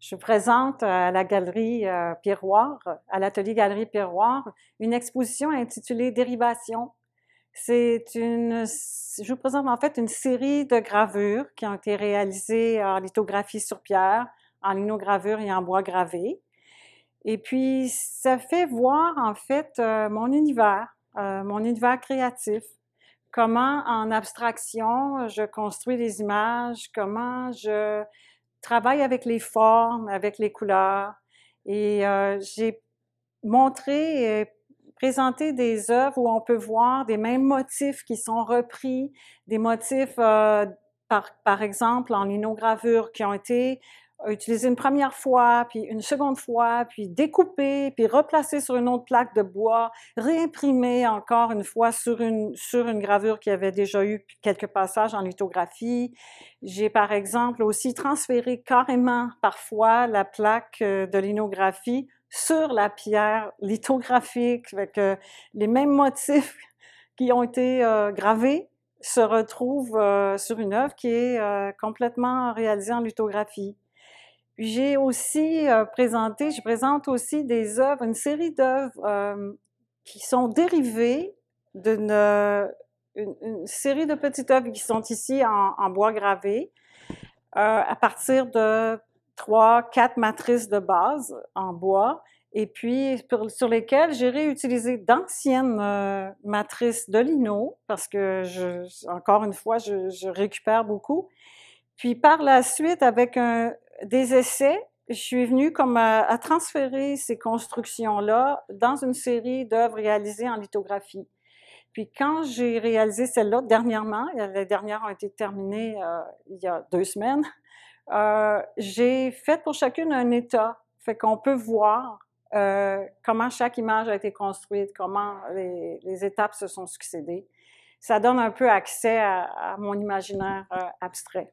Je vous présente à la Galerie euh, Pierroir, à l'atelier Galerie Pierroir, une exposition intitulée Dérivation. C'est une, je vous présente en fait une série de gravures qui ont été réalisées en lithographie sur pierre, en linogravure et en bois gravé. Et puis, ça fait voir en fait euh, mon univers, euh, mon univers créatif comment en abstraction je construis les images, comment je, travaille avec les formes, avec les couleurs. Et euh, j'ai montré et présenté des œuvres où on peut voir des mêmes motifs qui sont repris, des motifs, euh, par, par exemple, en linogravure, qui ont été utiliser une première fois, puis une seconde fois, puis découper, puis replacer sur une autre plaque de bois, réimprimer encore une fois sur une, sur une gravure qui avait déjà eu quelques passages en lithographie. J'ai par exemple aussi transféré carrément parfois la plaque euh, de linographie sur la pierre lithographique, avec les mêmes motifs qui ont été euh, gravés se retrouvent euh, sur une œuvre qui est complètement réalisée en lithographie. J'ai aussi euh, présenté, je présente aussi des œuvres, une série d'œuvres euh, qui sont dérivées d'une euh, une, série de petites œuvres qui sont ici en, bois gravé à partir de trois, quatre matrices de base en bois et puis sur lesquelles j'ai réutilisé d'anciennes matrices de lino, parce que, je, encore une fois, je, je, récupère beaucoup. Puis par la suite, avec un, des essais, je suis venue comme à, transférer ces constructions-là dans une série d'œuvres réalisées en lithographie. Puis quand j'ai réalisé celle-là dernièrement, les dernières ont été terminées euh, il y a deux semaines, euh, j'ai fait pour chacune un état, fait qu'on peut voir euh, comment chaque image a été construite, comment les, étapes se sont succédées. Ça donne un peu accès à mon imaginaire abstrait.